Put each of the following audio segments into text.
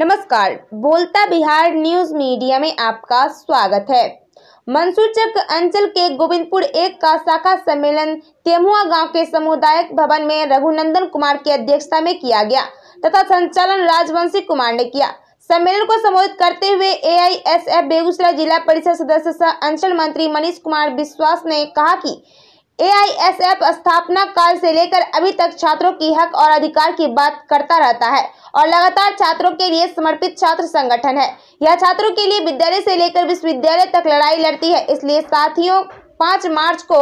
नमस्कार बोलता Bihar news media में आपका स्वागत है मंसूरचक अंचल के गोविंदपुर एक का शाखा सम्मेलन तेमुआ गांव के सामुदायिक भवन में रघुनंदन कुमार की अध्यक्षता में किया गया तथा संचालन राजवंशी कुमार ने किया सम्मेलन को संबोधित करते हुए एआईएसएफ बेगूसराय जिला परिषद सदस्य सह अंचल मंत्री मनीष कुमार विश्वास ने कहा की एआईएसएफ स्थापना काल से लेकर अभी तक छात्रों की हक और अधिकार की बात करता रहता है और लगातार छात्रों के लिए समर्पित छात्र संगठन है यह छात्रों के लिए विद्यालय से लेकर विश्वविद्यालय तक लड़ाई लड़ती है इसलिए साथियों पाँच मार्च को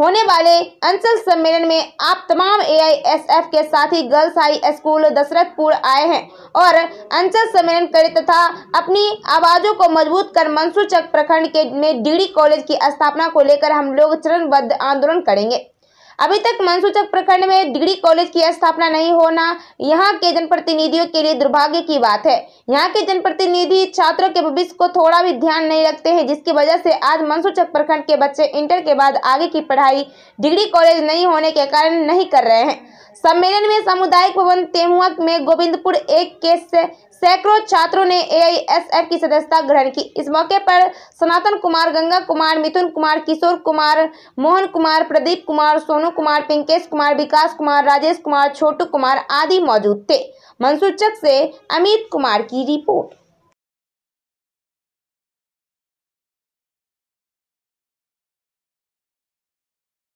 होने वाले अंचल सम्मेलन में आप तमाम एआईएसएफ के साथी गर्ल्स हाई स्कूल दशरथपुर आए हैं और अंचल सम्मेलन करें तथा अपनी आवाज़ों को मजबूत कर मनसूचक प्रखंड के में डीडी कॉलेज की स्थापना को लेकर हम लोग चरणबद्ध आंदोलन करेंगे अभी तक मनसूचक प्रखंड में डिग्री कॉलेज की स्थापना नहीं होना यहाँ के जनप्रतिनिधियों के लिए दुर्भाग्य की बात है यहाँ के जनप्रतिनिधि छात्रों के भविष्य को थोड़ा भी ध्यान नहीं रखते हैं जिसकी वजह से आज मनसूचक प्रखंड के बच्चे इंटर के बाद आगे की पढ़ाई डिग्री कॉलेज नहीं होने के कारण नहीं कर रहे हैं सम्मेलन में सामुदायिक भवन तेमुआ में गोविंदपुर एक केस से सैकड़ों छात्रों ने एआईएसएफ की सदस्यता ग्रहण की इस मौके पर सनातन कुमार गंगा कुमार मिथुन कुमार किशोर कुमार मोहन कुमार प्रदीप कुमार सोनू भानु कुमार पिंकेश कुमार विकास कुमार राजेश कुमार छोटू कुमार आदि मौजूद थे मनसूचक से अमित कुमार की रिपोर्ट